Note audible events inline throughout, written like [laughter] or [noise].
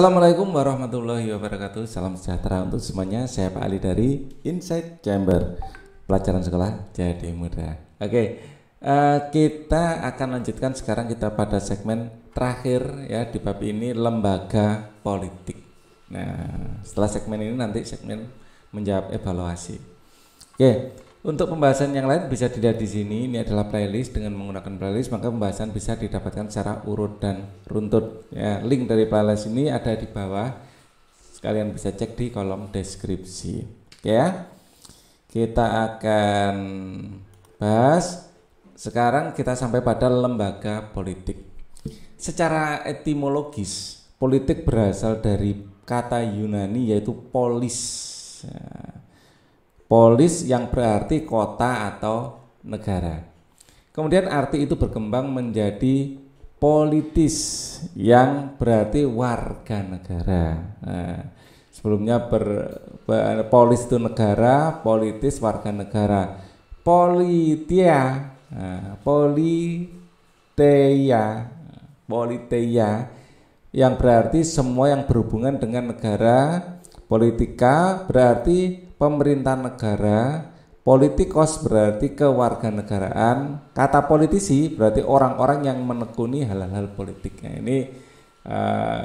Assalamualaikum warahmatullahi wabarakatuh Salam sejahtera untuk semuanya Saya Pak Ali dari Inside Chamber Pelajaran Sekolah Jadi mudah. Oke, okay, uh, eh, kita akan lanjutkan sekarang kita pada segmen terakhir ya di bab ini Lembaga Politik Nah, setelah segmen ini nanti segmen menjawab evaluasi Oke, okay, untuk pembahasan yang lain bisa dilihat di sini. Ini adalah playlist dengan menggunakan playlist maka pembahasan bisa didapatkan secara urut dan runtut. Ya, link dari playlist ini ada di bawah. Kalian bisa cek di kolom deskripsi. Ya. Kita akan bahas sekarang kita sampai pada lembaga politik. Secara etimologis, politik berasal dari kata Yunani yaitu polis. Ya Polis yang berarti kota atau negara. Kemudian arti itu berkembang menjadi politis yang berarti warga negara. Nah, sebelumnya ber, ber, polis itu negara, politis warga negara. Politia, nah, politeia, politeia yang berarti semua yang berhubungan dengan negara, politika berarti pemerintah negara, politikos berarti kewarganegaraan, kata politisi berarti orang-orang yang menekuni hal-hal politiknya. Ini uh,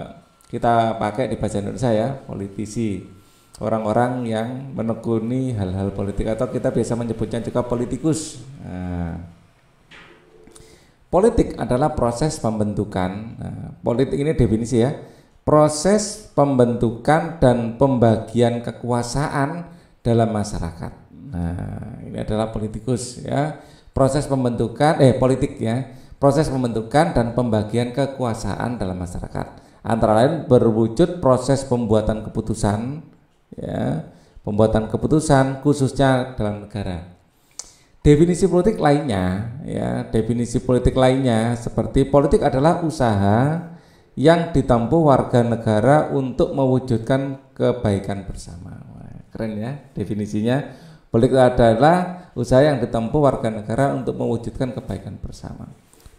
kita pakai di bahasa Indonesia ya, politisi. Orang-orang yang menekuni hal-hal politik atau kita biasa menyebutnya juga politikus. Nah, Politik adalah proses pembentukan. Nah, politik ini definisi ya, proses pembentukan dan pembagian kekuasaan dalam masyarakat. Nah, ini adalah politikus ya. Proses pembentukan eh politik ya. Proses pembentukan dan pembagian kekuasaan dalam masyarakat. Antara lain berwujud proses pembuatan keputusan ya, pembuatan keputusan khususnya dalam negara. Definisi politik lainnya ya, definisi politik lainnya seperti politik adalah usaha yang ditempuh warga negara untuk mewujudkan kebaikan bersama. Keren ya definisinya. Politik adalah usaha yang ditempuh warga negara untuk mewujudkan kebaikan bersama.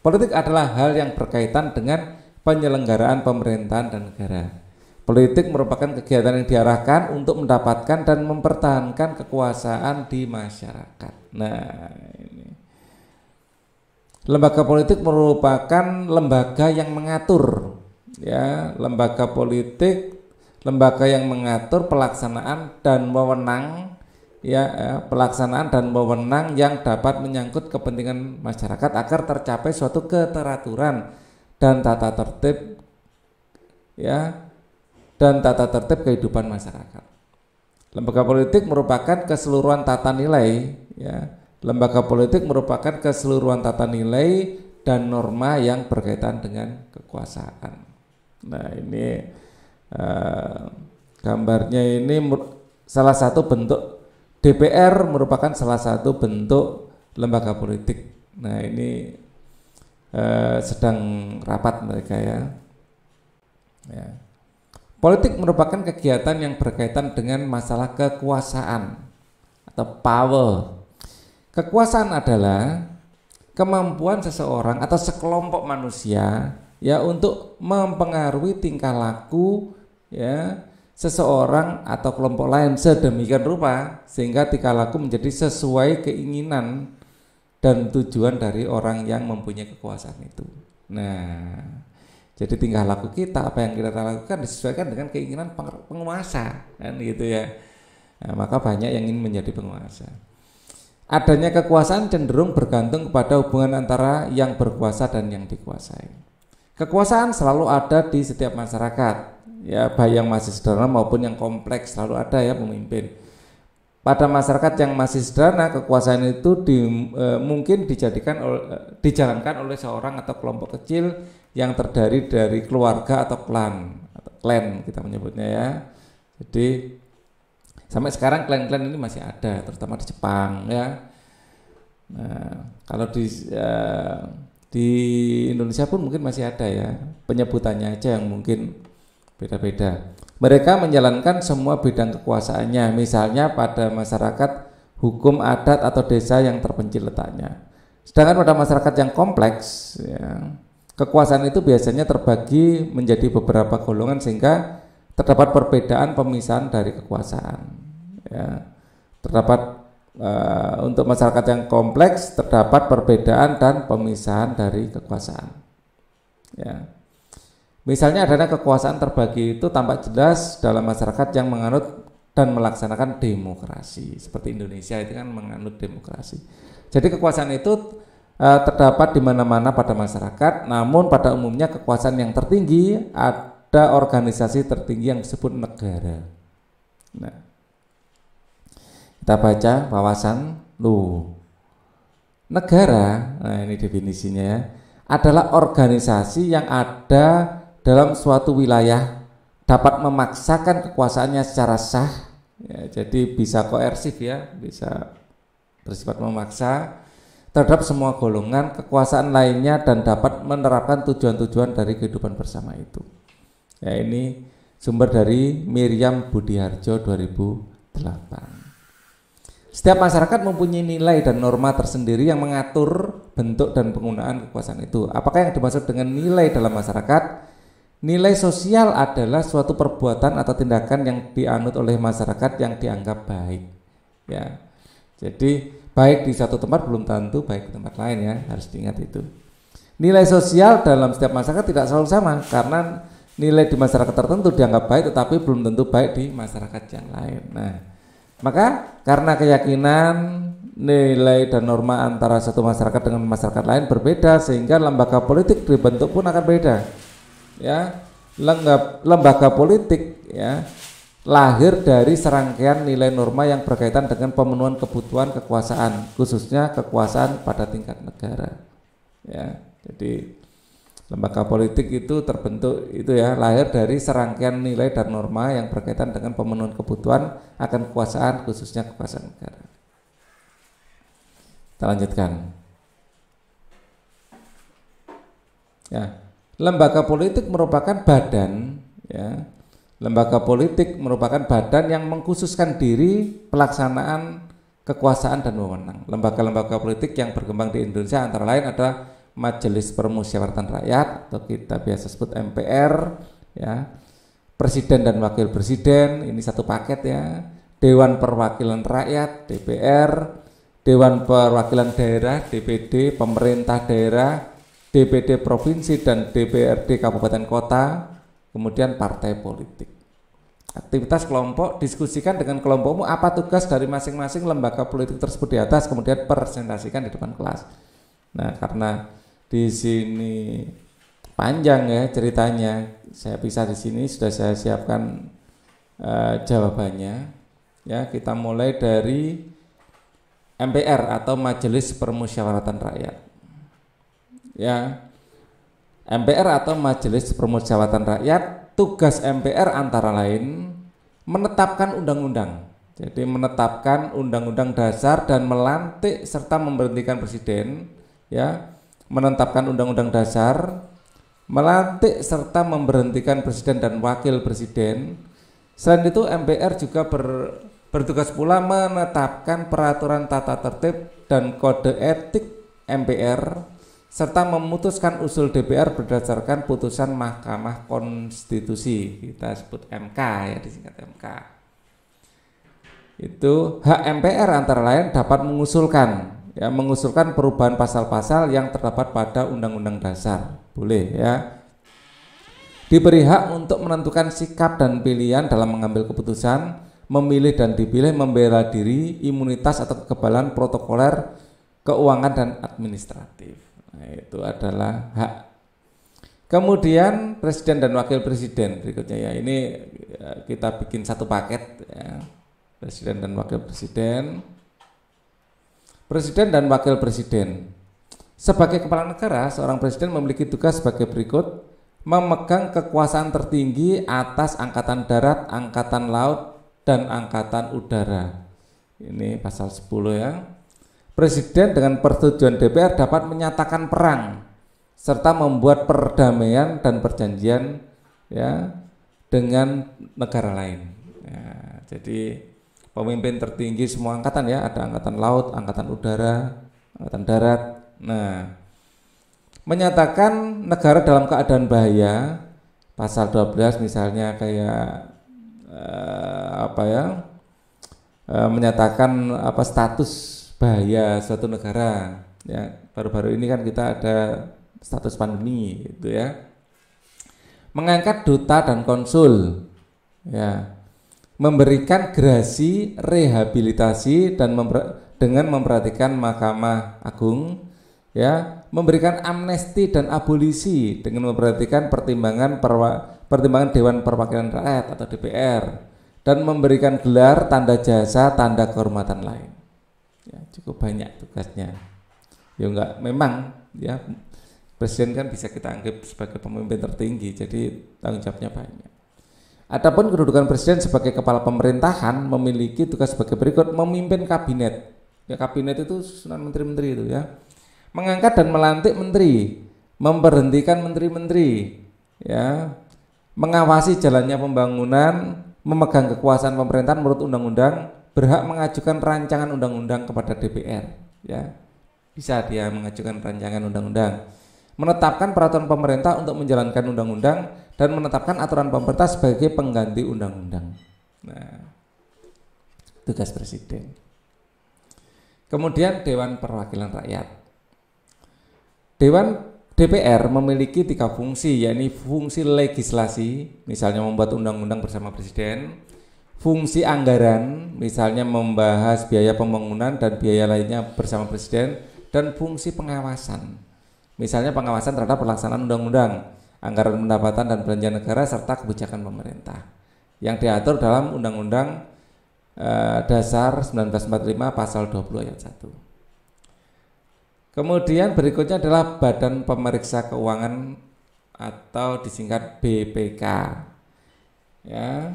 Politik adalah hal yang berkaitan dengan penyelenggaraan pemerintahan dan negara. Politik merupakan kegiatan yang diarahkan untuk mendapatkan dan mempertahankan kekuasaan di masyarakat. Nah, ini. Lembaga politik merupakan lembaga yang mengatur ya, lembaga politik lembaga yang mengatur pelaksanaan dan wewenang ya eh, pelaksanaan dan wewenang yang dapat menyangkut kepentingan masyarakat agar tercapai suatu keteraturan dan tata tertib ya dan tata tertib kehidupan masyarakat. Lembaga politik merupakan keseluruhan tata nilai ya. Lembaga politik merupakan keseluruhan tata nilai dan norma yang berkaitan dengan kekuasaan. Nah, ini Eh, gambarnya ini salah satu bentuk DPR merupakan salah satu bentuk lembaga politik. Nah ini eh, sedang rapat mereka ya. ya. Politik merupakan kegiatan yang berkaitan dengan masalah kekuasaan atau power. Kekuasaan adalah kemampuan seseorang atau sekelompok manusia ya untuk mempengaruhi tingkah laku ya seseorang atau kelompok lain sedemikian rupa sehingga tingkah laku menjadi sesuai keinginan dan tujuan dari orang yang mempunyai kekuasaan itu. Nah, jadi tingkah laku kita apa yang kita lakukan disesuaikan dengan keinginan penguasa kan gitu ya. Nah, maka banyak yang ingin menjadi penguasa. Adanya kekuasaan cenderung bergantung kepada hubungan antara yang berkuasa dan yang dikuasai. Kekuasaan selalu ada di setiap masyarakat, ya baik yang masih sederhana maupun yang kompleks selalu ada ya pemimpin. Pada masyarakat yang masih sederhana, kekuasaan itu di, e, mungkin dijadikan e, dijalankan oleh seorang atau kelompok kecil yang terdiri dari keluarga atau klan, atau klan kita menyebutnya ya. Jadi sampai sekarang klan-klan ini masih ada, terutama di Jepang ya. Nah, kalau di e, di Indonesia pun mungkin masih ada ya penyebutannya aja yang mungkin beda-beda. Mereka menjalankan semua bidang kekuasaannya, misalnya pada masyarakat hukum adat atau desa yang terpencil letaknya. Sedangkan pada masyarakat yang kompleks, ya, kekuasaan itu biasanya terbagi menjadi beberapa golongan sehingga terdapat perbedaan pemisahan dari kekuasaan. Ya. Terdapat Eh, untuk masyarakat yang kompleks terdapat perbedaan dan pemisahan dari kekuasaan. Ya. Misalnya adanya kekuasaan terbagi itu tampak jelas dalam masyarakat yang menganut dan melaksanakan demokrasi. Seperti Indonesia itu kan menganut demokrasi. Jadi kekuasaan itu e, terdapat di mana-mana pada masyarakat, namun pada umumnya kekuasaan yang tertinggi ada organisasi tertinggi yang disebut negara. Nah, kita baca wawasan lu. Negara, nah ini definisinya ya, adalah organisasi yang ada dalam suatu wilayah dapat memaksakan kekuasaannya secara sah. Ya, jadi bisa koersif ya, bisa bersifat memaksa terhadap semua golongan kekuasaan lainnya dan dapat menerapkan tujuan-tujuan dari kehidupan bersama itu. Ya ini sumber dari Miriam Budiharjo 2008. Setiap masyarakat mempunyai nilai dan norma tersendiri yang mengatur bentuk dan penggunaan kekuasaan itu. Apakah yang dimaksud dengan nilai dalam masyarakat? Nilai sosial adalah suatu perbuatan atau tindakan yang dianut oleh masyarakat yang dianggap baik. Ya. Jadi baik di satu tempat belum tentu baik di tempat lain ya, harus diingat itu. Nilai sosial dalam setiap masyarakat tidak selalu sama karena nilai di masyarakat tertentu dianggap baik tetapi belum tentu baik di masyarakat yang lain. Nah, maka karena keyakinan nilai dan norma antara satu masyarakat dengan masyarakat lain berbeda sehingga lembaga politik dibentuk pun akan beda. Ya, lembaga, lembaga politik ya lahir dari serangkaian nilai norma yang berkaitan dengan pemenuhan kebutuhan kekuasaan, khususnya kekuasaan pada tingkat negara. Ya, jadi Lembaga politik itu terbentuk itu ya lahir dari serangkaian nilai dan norma yang berkaitan dengan pemenuhan kebutuhan akan kekuasaan khususnya kekuasaan negara. Kita lanjutkan. Ya, lembaga politik merupakan badan ya. Lembaga politik merupakan badan yang mengkhususkan diri pelaksanaan kekuasaan dan wewenang. Lembaga-lembaga politik yang berkembang di Indonesia antara lain adalah. Majelis Permusyawaratan Rakyat atau kita biasa sebut MPR ya Presiden dan Wakil Presiden ini satu paket ya Dewan Perwakilan Rakyat DPR Dewan Perwakilan Daerah DPD pemerintah daerah DPD provinsi dan DPRD kabupaten kota kemudian partai politik aktivitas kelompok diskusikan dengan kelompokmu apa tugas dari masing-masing lembaga politik tersebut di atas kemudian presentasikan di depan kelas Nah, karena di sini panjang ya ceritanya. Saya bisa di sini sudah saya siapkan uh, jawabannya. Ya, kita mulai dari MPR atau Majelis Permusyawaratan Rakyat. Ya. MPR atau Majelis Permusyawaratan Rakyat, tugas MPR antara lain menetapkan undang-undang. Jadi menetapkan undang-undang dasar dan melantik serta memberhentikan presiden, ya menetapkan undang-undang dasar, melantik serta memberhentikan presiden dan wakil presiden. Selain itu MPR juga ber, bertugas pula menetapkan peraturan tata tertib dan kode etik MPR serta memutuskan usul DPR berdasarkan putusan Mahkamah Konstitusi. Kita sebut MK ya disingkat MK. Itu hak MPR antara lain dapat mengusulkan ya mengusulkan perubahan pasal-pasal yang terdapat pada Undang-Undang Dasar. Boleh ya. Diberi hak untuk menentukan sikap dan pilihan dalam mengambil keputusan, memilih dan dipilih, membela diri, imunitas atau kekebalan protokoler, keuangan dan administratif. Nah, itu adalah hak. Kemudian presiden dan wakil presiden berikutnya ya ini ya, kita bikin satu paket ya. Presiden dan wakil presiden. Presiden dan Wakil Presiden. Sebagai kepala negara, seorang presiden memiliki tugas sebagai berikut: memegang kekuasaan tertinggi atas angkatan darat, angkatan laut, dan angkatan udara. Ini pasal 10 ya. Presiden dengan persetujuan DPR dapat menyatakan perang serta membuat perdamaian dan perjanjian ya dengan negara lain. Ya, jadi pemimpin tertinggi semua angkatan ya, ada angkatan laut, angkatan udara, angkatan darat. Nah, menyatakan negara dalam keadaan bahaya pasal 12 misalnya kayak eh, apa ya? Eh, menyatakan apa status bahaya suatu negara ya. Baru-baru ini kan kita ada status pandemi gitu ya. Mengangkat duta dan konsul ya memberikan gerasi rehabilitasi dan memper, dengan memperhatikan Mahkamah Agung ya memberikan amnesti dan abolisi dengan memperhatikan pertimbangan perwa, pertimbangan Dewan Perwakilan Rakyat atau DPR dan memberikan gelar tanda jasa tanda kehormatan lain ya, cukup banyak tugasnya ya enggak memang ya presiden kan bisa kita anggap sebagai pemimpin tertinggi jadi tanggung jawabnya banyak Adapun kedudukan presiden sebagai kepala pemerintahan memiliki tugas sebagai berikut: memimpin kabinet. Ya kabinet itu susunan menteri-menteri itu ya. Mengangkat dan melantik menteri, memberhentikan menteri-menteri, ya. Mengawasi jalannya pembangunan, memegang kekuasaan pemerintahan menurut undang-undang, berhak mengajukan rancangan undang-undang kepada DPR, ya. Bisa dia mengajukan rancangan undang-undang menetapkan peraturan pemerintah untuk menjalankan undang-undang dan menetapkan aturan pemerintah sebagai pengganti undang-undang. Nah, tugas presiden. Kemudian Dewan Perwakilan Rakyat. Dewan DPR memiliki tiga fungsi, yakni fungsi legislasi, misalnya membuat undang-undang bersama presiden, fungsi anggaran, misalnya membahas biaya pembangunan dan biaya lainnya bersama presiden, dan fungsi pengawasan misalnya pengawasan terhadap pelaksanaan undang-undang, anggaran pendapatan dan belanja negara serta kebijakan pemerintah yang diatur dalam Undang-Undang eh, Dasar 1945 Pasal 20 Ayat 1. Kemudian berikutnya adalah Badan Pemeriksa Keuangan atau disingkat BPK. Ya.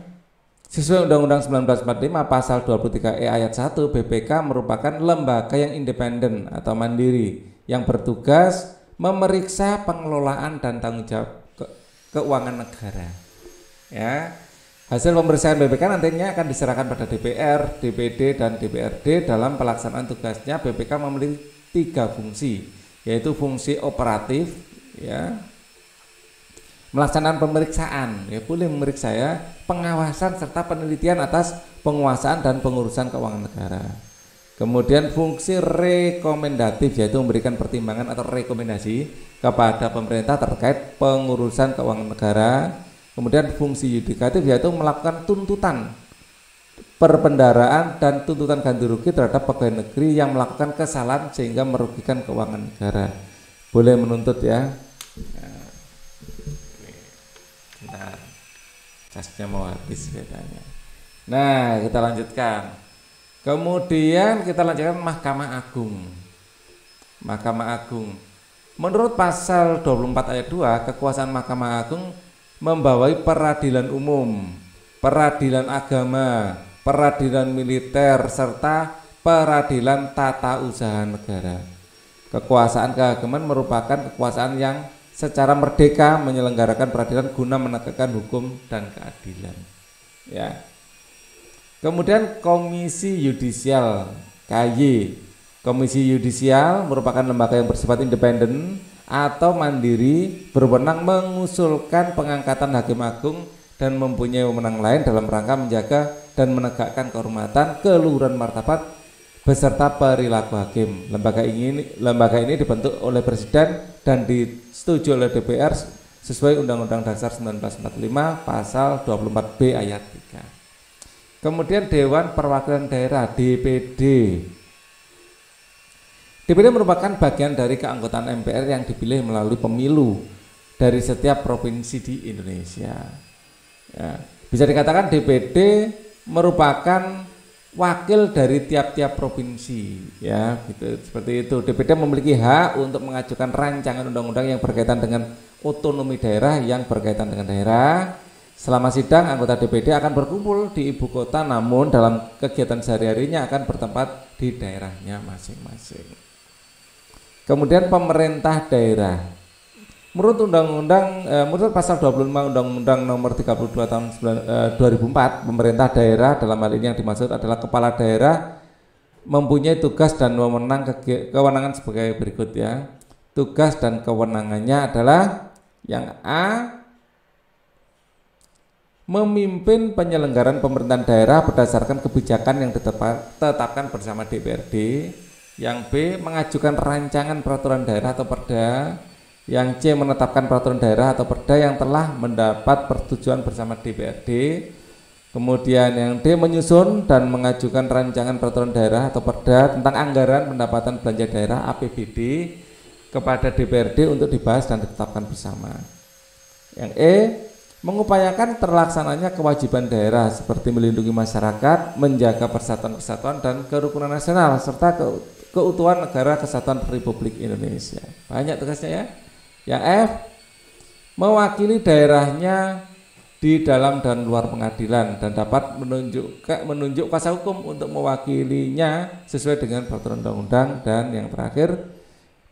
Sesuai Undang-Undang 1945 Pasal 23E Ayat 1, BPK merupakan lembaga yang independen atau mandiri yang bertugas memeriksa pengelolaan dan tanggung jawab ke keuangan negara. Ya. Hasil pemeriksaan BPK nantinya akan diserahkan pada DPR, DPD, dan DPRD dalam pelaksanaan tugasnya. BPK memiliki tiga fungsi, yaitu fungsi operatif, ya, melaksanakan pemeriksaan, ya boleh memeriksa ya, pengawasan serta penelitian atas penguasaan dan pengurusan keuangan negara. Kemudian fungsi rekomendatif yaitu memberikan pertimbangan atau rekomendasi kepada pemerintah terkait pengurusan keuangan negara. Kemudian fungsi yudikatif yaitu melakukan tuntutan perbendaraan dan tuntutan ganti rugi terhadap pegawai negeri yang melakukan kesalahan sehingga merugikan keuangan negara. Boleh menuntut ya. Nah, casnya mau habis katanya. Nah, kita lanjutkan. Kemudian kita lanjutkan Mahkamah Agung. Mahkamah Agung. Menurut pasal 24 ayat 2, kekuasaan Mahkamah Agung membawai peradilan umum, peradilan agama, peradilan militer serta peradilan tata usaha negara. Kekuasaan keagamaan merupakan kekuasaan yang secara merdeka menyelenggarakan peradilan guna menegakkan hukum dan keadilan. Ya. Kemudian Komisi Yudisial KY. Komisi Yudisial merupakan lembaga yang bersifat independen atau mandiri berwenang mengusulkan pengangkatan hakim agung dan mempunyai wewenang lain dalam rangka menjaga dan menegakkan kehormatan keluhuran martabat beserta perilaku hakim. Lembaga ini lembaga ini dibentuk oleh presiden dan disetujui oleh DPR sesuai Undang-Undang Dasar 1945 pasal 24B ayat 3. Kemudian Dewan Perwakilan Daerah DPD. DPD merupakan bagian dari keanggotaan MPR yang dipilih melalui pemilu dari setiap provinsi di Indonesia. Ya, bisa dikatakan DPD merupakan wakil dari tiap-tiap provinsi ya gitu seperti itu DPD memiliki hak untuk mengajukan rancangan undang-undang yang berkaitan dengan otonomi daerah yang berkaitan dengan daerah Selama sidang, anggota DPD akan berkumpul di ibu kota, namun dalam kegiatan sehari-harinya akan bertempat di daerahnya masing-masing. Kemudian pemerintah daerah. Menurut undang-undang, eh, menurut pasal 25 Undang-Undang Nomor 32 Tahun 9, eh, 2004, pemerintah daerah dalam hal ini yang dimaksud adalah kepala daerah mempunyai tugas dan wewenang kewenangan sebagai berikut ya. Tugas dan kewenangannya adalah yang A memimpin penyelenggaraan pemerintahan daerah berdasarkan kebijakan yang ditetapkan bersama DPRD. Yang B mengajukan rancangan peraturan daerah atau perda. Yang C menetapkan peraturan daerah atau perda yang telah mendapat persetujuan bersama DPRD. Kemudian yang D menyusun dan mengajukan rancangan peraturan daerah atau perda tentang anggaran pendapatan belanja daerah APBD kepada DPRD untuk dibahas dan ditetapkan bersama. Yang E mengupayakan terlaksananya kewajiban daerah seperti melindungi masyarakat, menjaga persatuan persatuan dan kerukunan nasional serta ke, keutuhan negara kesatuan Republik Indonesia. Banyak tugasnya ya. Yang F mewakili daerahnya di dalam dan luar pengadilan dan dapat menunjuk menunjuk kuasa hukum untuk mewakilinya sesuai dengan peraturan undang-undang dan yang terakhir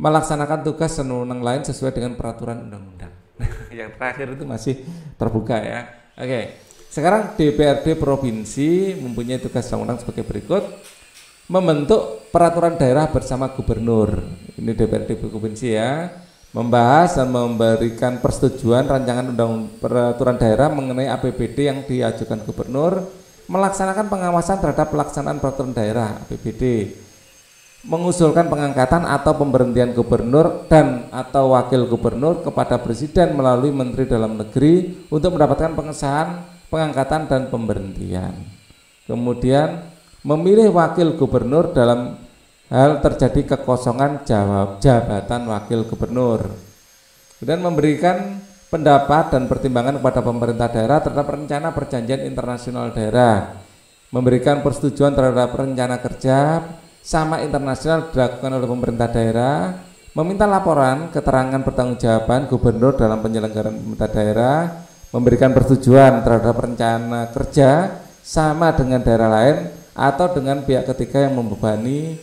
melaksanakan tugas senunang lain sesuai dengan peraturan undang-undang. [laughs] yang terakhir itu masih terbuka ya. Oke, okay. sekarang DPRD provinsi mempunyai tugas undang sebagai berikut: membentuk peraturan daerah bersama gubernur. Ini DPRD provinsi ya, membahas dan memberikan persetujuan rancangan undang peraturan daerah mengenai APBD yang diajukan gubernur, melaksanakan pengawasan terhadap pelaksanaan peraturan daerah APBD mengusulkan pengangkatan atau pemberhentian gubernur dan atau wakil gubernur kepada presiden melalui menteri dalam negeri untuk mendapatkan pengesahan pengangkatan dan pemberhentian. Kemudian memilih wakil gubernur dalam hal terjadi kekosongan jawab jabatan wakil gubernur. Kemudian memberikan pendapat dan pertimbangan kepada pemerintah daerah terhadap rencana perjanjian internasional daerah. Memberikan persetujuan terhadap rencana kerja, sama internasional dilakukan oleh pemerintah daerah meminta laporan keterangan pertanggungjawaban gubernur dalam penyelenggaraan pemerintah daerah memberikan persetujuan terhadap rencana kerja sama dengan daerah lain atau dengan pihak ketiga yang membebani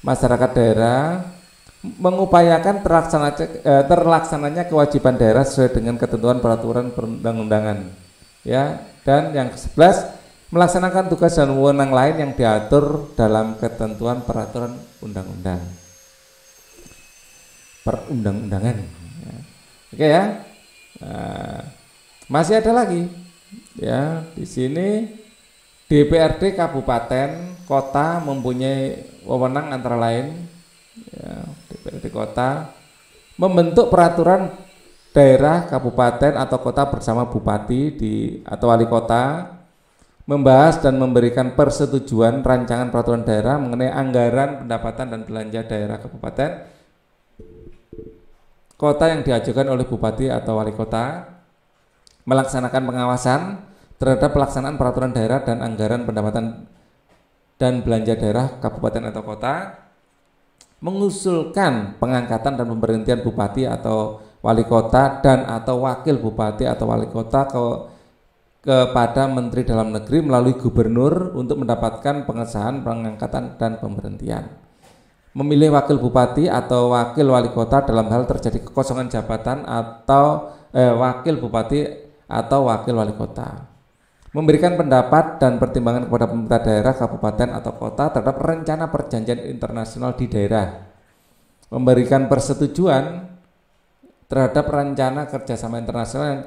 masyarakat daerah mengupayakan terlaksana, eh, terlaksananya kewajiban daerah sesuai dengan ketentuan peraturan perundang-undangan ya dan yang ke-11 melaksanakan tugas dan wewenang lain yang diatur dalam ketentuan peraturan undang-undang perundang-undangan oke ya nah, masih ada lagi ya di sini DPRD kabupaten kota mempunyai wewenang antara lain ya, DPRD kota membentuk peraturan daerah kabupaten atau kota bersama bupati di atau wali kota membahas dan memberikan persetujuan rancangan peraturan daerah mengenai anggaran pendapatan dan belanja daerah kabupaten kota yang diajukan oleh bupati atau wali kota melaksanakan pengawasan terhadap pelaksanaan peraturan daerah dan anggaran pendapatan dan belanja daerah kabupaten atau kota mengusulkan pengangkatan dan pemberhentian bupati atau wali kota dan atau wakil bupati atau wali kota ke kepada Menteri Dalam Negeri melalui Gubernur untuk mendapatkan pengesahan pengangkatan dan pemberhentian. Memilih wakil bupati atau wakil wali kota dalam hal terjadi kekosongan jabatan atau eh, wakil bupati atau wakil wali kota. Memberikan pendapat dan pertimbangan kepada pemerintah daerah, kabupaten atau kota terhadap rencana perjanjian internasional di daerah. Memberikan persetujuan terhadap rencana kerjasama internasional yang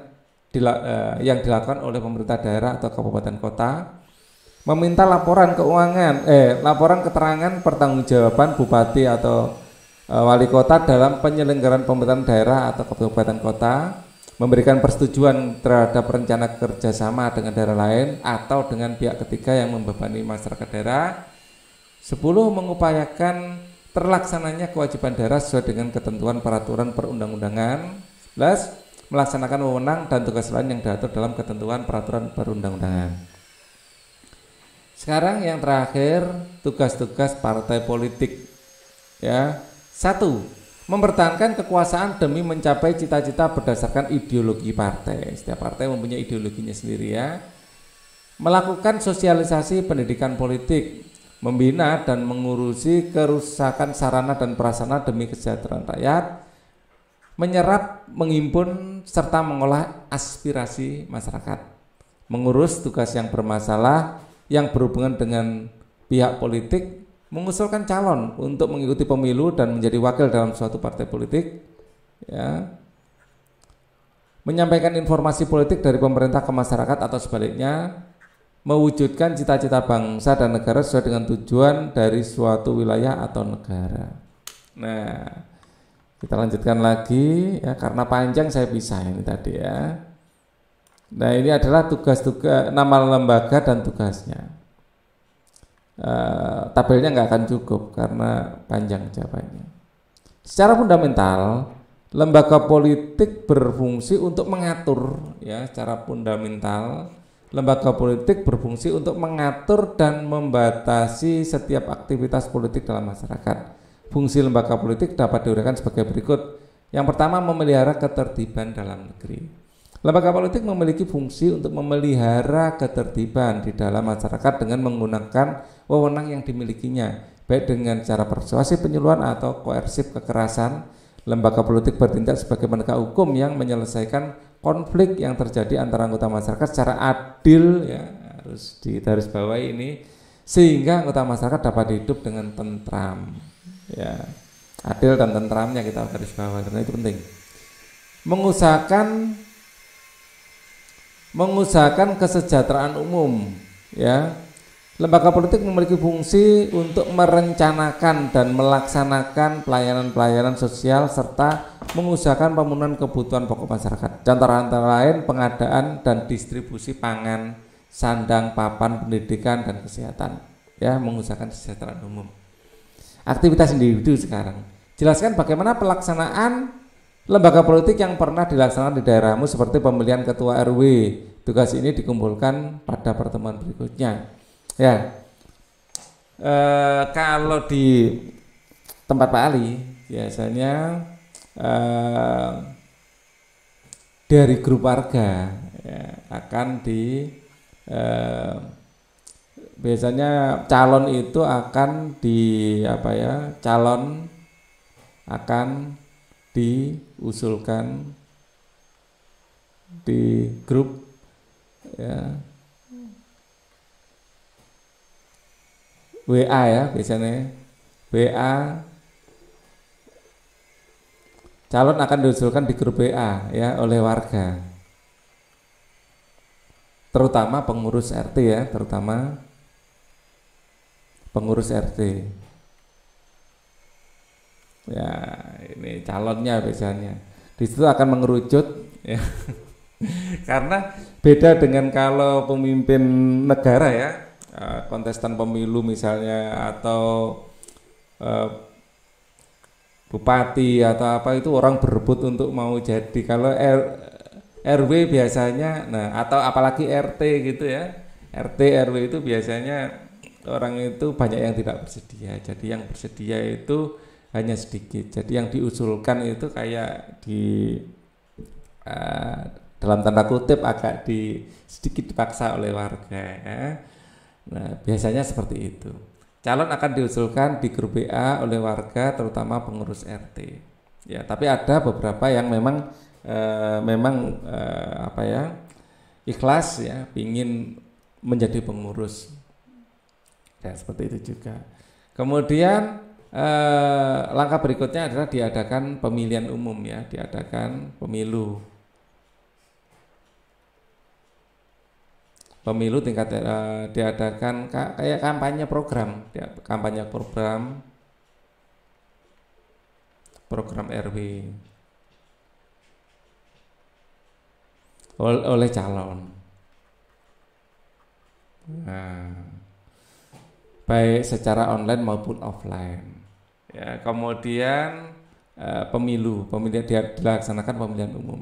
Eh, yang dilakukan oleh pemerintah daerah atau kabupaten kota meminta laporan keuangan eh laporan keterangan pertanggungjawaban bupati atau eh, wali kota dalam penyelenggaraan pemerintahan daerah atau kabupaten kota memberikan persetujuan terhadap rencana kerjasama dengan daerah lain atau dengan pihak ketiga yang membebani masyarakat daerah 10 mengupayakan terlaksananya kewajiban daerah sesuai dengan ketentuan peraturan perundang-undangan 11 melaksanakan wewenang dan tugas lain yang diatur dalam ketentuan peraturan perundang-undangan. Sekarang yang terakhir tugas-tugas partai politik ya. Satu, mempertahankan kekuasaan demi mencapai cita-cita berdasarkan ideologi partai. Setiap partai mempunyai ideologinya sendiri ya. Melakukan sosialisasi pendidikan politik, membina dan mengurusi kerusakan sarana dan prasarana demi kesejahteraan rakyat, menyerap, menghimpun, serta mengolah aspirasi masyarakat, mengurus tugas yang bermasalah yang berhubungan dengan pihak politik, mengusulkan calon untuk mengikuti pemilu dan menjadi wakil dalam suatu partai politik, ya. Menyampaikan informasi politik dari pemerintah ke masyarakat atau sebaliknya, mewujudkan cita-cita bangsa dan negara sesuai dengan tujuan dari suatu wilayah atau negara. Nah, kita lanjutkan lagi ya karena panjang saya bisa ini tadi ya. Nah ini adalah tugas-tugas nama lembaga dan tugasnya. e, tabelnya nggak akan cukup karena panjang jawabannya. Secara fundamental, lembaga politik berfungsi untuk mengatur ya secara fundamental lembaga politik berfungsi untuk mengatur dan membatasi setiap aktivitas politik dalam masyarakat Fungsi lembaga politik dapat diuraikan sebagai berikut. Yang pertama, memelihara ketertiban dalam negeri. Lembaga politik memiliki fungsi untuk memelihara ketertiban di dalam masyarakat dengan menggunakan wewenang yang dimilikinya, baik dengan cara persuasi penyuluhan atau koersif kekerasan. Lembaga politik bertindak sebagai penegak hukum yang menyelesaikan konflik yang terjadi antara anggota masyarakat secara adil ya harus di bawah ini sehingga anggota masyarakat dapat hidup dengan tentram ya adil dan tentramnya kita harus bawa karena itu penting mengusahakan mengusahakan kesejahteraan umum ya lembaga politik memiliki fungsi untuk merencanakan dan melaksanakan pelayanan-pelayanan sosial serta mengusahakan pemenuhan kebutuhan pokok masyarakat antara antara lain pengadaan dan distribusi pangan sandang papan pendidikan dan kesehatan ya mengusahakan kesejahteraan umum aktivitas individu sekarang. Jelaskan bagaimana pelaksanaan lembaga politik yang pernah dilaksanakan di daerahmu seperti pemilihan ketua RW. Tugas ini dikumpulkan pada pertemuan berikutnya. Ya, e, kalau di tempat Pak Ali biasanya e, dari grup warga ya, akan di eh, biasanya calon itu akan di apa ya calon akan diusulkan di grup ya WA ya biasanya WA calon akan diusulkan di grup WA ya oleh warga terutama pengurus RT ya terutama pengurus RT. Ya, ini calonnya biasanya. Di situ akan mengerucut ya. [laughs] Karena beda dengan kalau pemimpin negara ya, eh, kontestan pemilu misalnya atau eh, bupati atau apa itu orang berebut untuk mau jadi. Kalau R, RW biasanya nah atau apalagi RT gitu ya. RT RW itu biasanya orang itu banyak yang tidak bersedia. Jadi yang bersedia itu hanya sedikit. Jadi yang diusulkan itu kayak di uh, dalam tanda kutip agak di sedikit dipaksa oleh warga. Ya. Nah, biasanya seperti itu. Calon akan diusulkan di grup BA oleh warga terutama pengurus RT. Ya, tapi ada beberapa yang memang uh, memang uh, apa ya? ikhlas ya, ingin menjadi pengurus Ya seperti itu juga. Kemudian eh, langkah berikutnya adalah diadakan pemilihan umum ya, diadakan pemilu. Pemilu tingkat eh, diadakan kayak kampanye program, kampanye program program RW oleh calon. Nah, baik secara online maupun offline. Ya, kemudian eh, pemilu, pemilihan dilaksanakan pemilihan umum.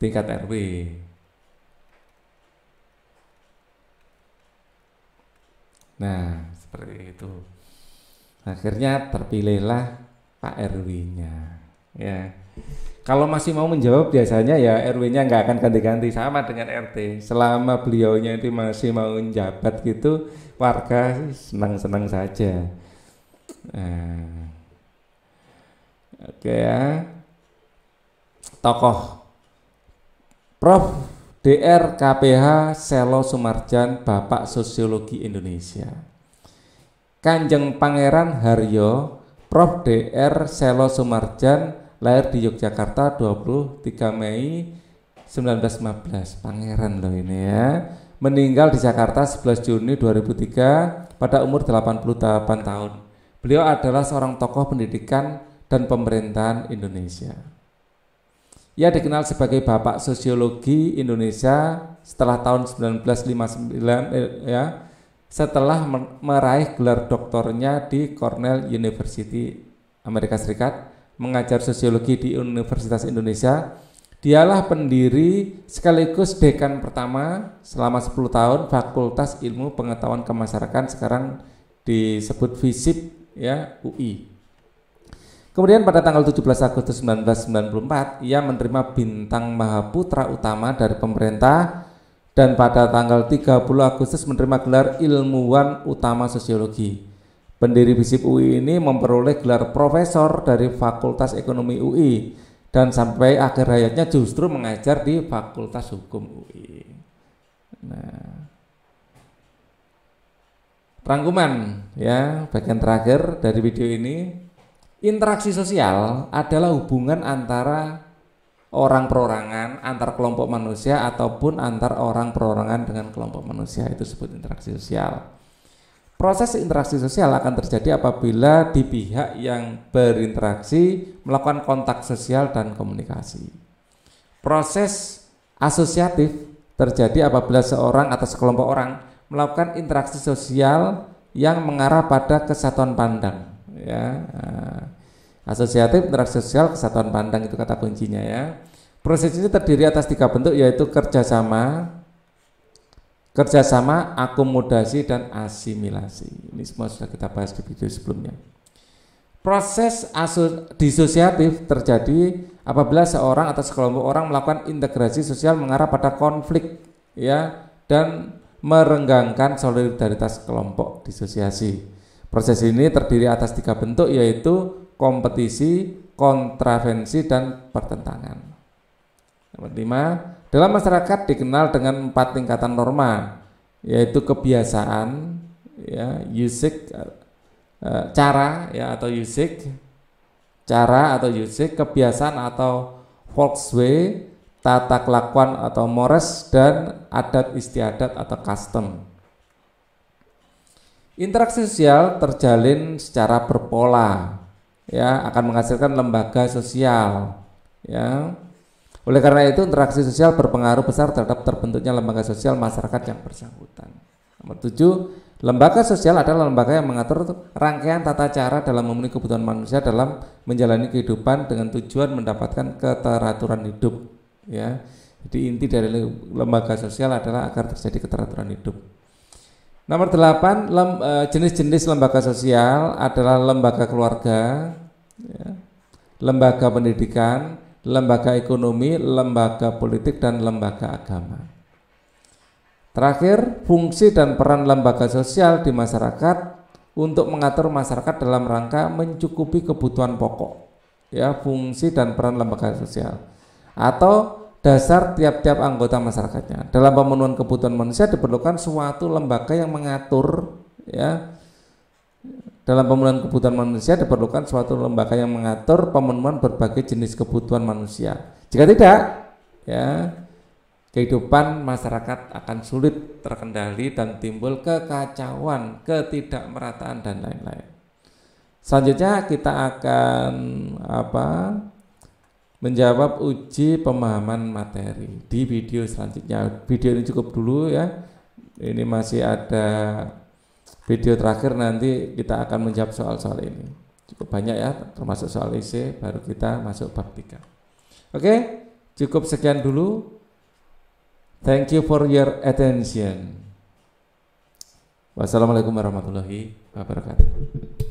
tingkat RW. Nah, seperti itu. Akhirnya terpilihlah Pak RW-nya, ya. Kalau masih mau menjawab biasanya ya RW-nya nggak akan ganti-ganti sama dengan RT. Selama beliaunya itu masih mau menjabat gitu, warga senang-senang saja. Nah. Oke ya. Tokoh Prof. DR KPH Selo Sumarjan Bapak Sosiologi Indonesia. Kanjeng Pangeran Haryo Prof. DR Selo Sumarjan lahir di Yogyakarta 23 Mei 1915 pangeran loh ini ya meninggal di Jakarta 11 Juni 2003 pada umur 88 tahun beliau adalah seorang tokoh pendidikan dan pemerintahan Indonesia ia dikenal sebagai Bapak Sosiologi Indonesia setelah tahun 1959 eh, ya setelah meraih gelar doktornya di Cornell University Amerika Serikat mengajar sosiologi di Universitas Indonesia. Dialah pendiri sekaligus dekan pertama selama 10 tahun Fakultas Ilmu Pengetahuan Kemasyarakatan sekarang disebut FISIP ya UI. Kemudian pada tanggal 17 Agustus 1994 ia menerima bintang Mahaputra utama dari pemerintah dan pada tanggal 30 Agustus menerima gelar ilmuwan utama sosiologi. Pendiri FISIP UI ini memperoleh gelar profesor dari Fakultas Ekonomi UI dan sampai akhir hayatnya justru mengajar di Fakultas Hukum UI. Nah, rangkuman ya bagian terakhir dari video ini interaksi sosial adalah hubungan antara orang perorangan antar kelompok manusia ataupun antar orang perorangan dengan kelompok manusia itu disebut interaksi sosial. Proses interaksi sosial akan terjadi apabila di pihak yang berinteraksi melakukan kontak sosial dan komunikasi. Proses asosiatif terjadi apabila seorang atau sekelompok orang melakukan interaksi sosial yang mengarah pada kesatuan pandang. Ya, asosiatif, interaksi sosial, kesatuan pandang itu kata kuncinya ya. Proses ini terdiri atas tiga bentuk yaitu kerjasama, kerjasama, akomodasi, dan asimilasi. Ini semua sudah kita bahas di video sebelumnya. Proses disosiatif terjadi apabila seorang atau sekelompok orang melakukan integrasi sosial mengarah pada konflik ya dan merenggangkan solidaritas kelompok disosiasi. Proses ini terdiri atas tiga bentuk yaitu kompetisi, kontravensi, dan pertentangan. Nomor lima, dalam masyarakat dikenal dengan empat tingkatan norma, yaitu kebiasaan, ya, yusik, eh, eh, cara ya atau yusik cara atau yusik kebiasaan atau Volkswagen, tata kelakuan atau mores dan adat istiadat atau custom. Interaksi sosial terjalin secara berpola, ya akan menghasilkan lembaga sosial, ya oleh karena itu, interaksi sosial berpengaruh besar terhadap terbentuknya lembaga sosial masyarakat yang bersangkutan. Nomor tujuh, lembaga sosial adalah lembaga yang mengatur rangkaian tata cara dalam memenuhi kebutuhan manusia dalam menjalani kehidupan dengan tujuan mendapatkan keteraturan hidup. Ya, jadi inti dari lembaga sosial adalah agar terjadi keteraturan hidup. Nomor delapan, lem, e, jenis-jenis lembaga sosial adalah lembaga keluarga, ya, lembaga pendidikan, lembaga ekonomi, lembaga politik, dan lembaga agama. Terakhir, fungsi dan peran lembaga sosial di masyarakat untuk mengatur masyarakat dalam rangka mencukupi kebutuhan pokok, ya fungsi dan peran lembaga sosial, atau dasar tiap-tiap anggota masyarakatnya. Dalam pemenuhan kebutuhan manusia diperlukan suatu lembaga yang mengatur, ya dalam pemenuhan kebutuhan manusia diperlukan suatu lembaga yang mengatur pemenuhan berbagai jenis kebutuhan manusia. Jika tidak, ya kehidupan masyarakat akan sulit terkendali dan timbul kekacauan, ketidakmerataan dan lain-lain. Selanjutnya kita akan apa? menjawab uji pemahaman materi di video selanjutnya. Video ini cukup dulu ya. Ini masih ada video terakhir nanti kita akan menjawab soal-soal ini cukup banyak ya termasuk soal IC baru kita masuk bab 3 oke cukup sekian dulu thank you for your attention wassalamualaikum warahmatullahi wabarakatuh